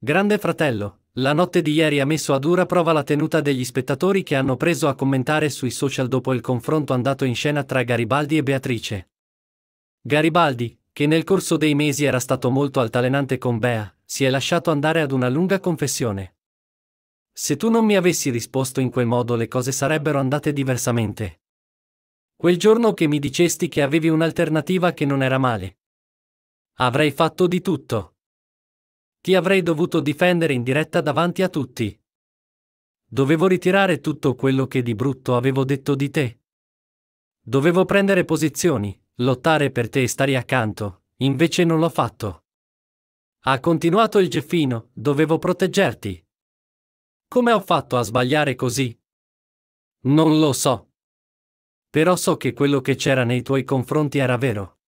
Grande fratello, la notte di ieri ha messo a dura prova la tenuta degli spettatori che hanno preso a commentare sui social dopo il confronto andato in scena tra Garibaldi e Beatrice. Garibaldi, che nel corso dei mesi era stato molto altalenante con Bea, si è lasciato andare ad una lunga confessione. Se tu non mi avessi risposto in quel modo le cose sarebbero andate diversamente. Quel giorno che mi dicesti che avevi un'alternativa che non era male. Avrei fatto di tutto. Ti avrei dovuto difendere in diretta davanti a tutti. Dovevo ritirare tutto quello che di brutto avevo detto di te. Dovevo prendere posizioni, lottare per te e stare accanto, invece non l'ho fatto. Ha continuato il Geffino, dovevo proteggerti. Come ho fatto a sbagliare così? Non lo so. Però so che quello che c'era nei tuoi confronti era vero.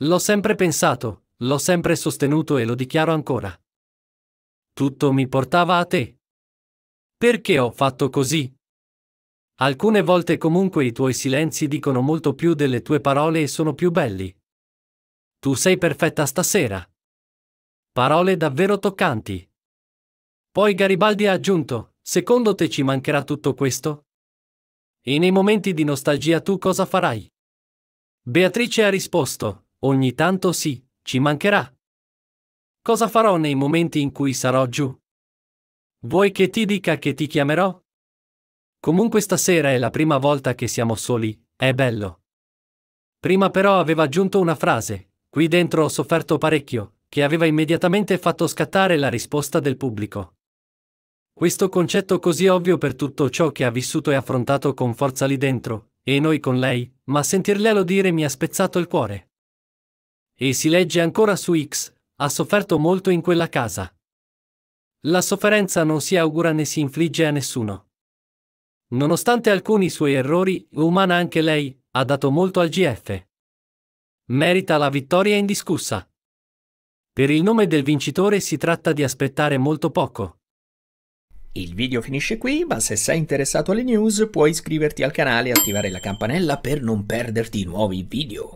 L'ho sempre pensato, L'ho sempre sostenuto e lo dichiaro ancora. Tutto mi portava a te. Perché ho fatto così? Alcune volte comunque i tuoi silenzi dicono molto più delle tue parole e sono più belli. Tu sei perfetta stasera. Parole davvero toccanti. Poi Garibaldi ha aggiunto, secondo te ci mancherà tutto questo? E nei momenti di nostalgia tu cosa farai? Beatrice ha risposto, ogni tanto sì. Ci mancherà. Cosa farò nei momenti in cui sarò giù? Vuoi che ti dica che ti chiamerò? Comunque stasera è la prima volta che siamo soli, è bello. Prima però aveva aggiunto una frase, qui dentro ho sofferto parecchio, che aveva immediatamente fatto scattare la risposta del pubblico. Questo concetto così ovvio per tutto ciò che ha vissuto e affrontato con forza lì dentro, e noi con lei, ma sentirglielo dire mi ha spezzato il cuore. E si legge ancora su X, ha sofferto molto in quella casa. La sofferenza non si augura né si infligge a nessuno. Nonostante alcuni suoi errori, umana anche lei, ha dato molto al GF. Merita la vittoria indiscussa. Per il nome del vincitore si tratta di aspettare molto poco. Il video finisce qui, ma se sei interessato alle news puoi iscriverti al canale e attivare la campanella per non perderti nuovi video.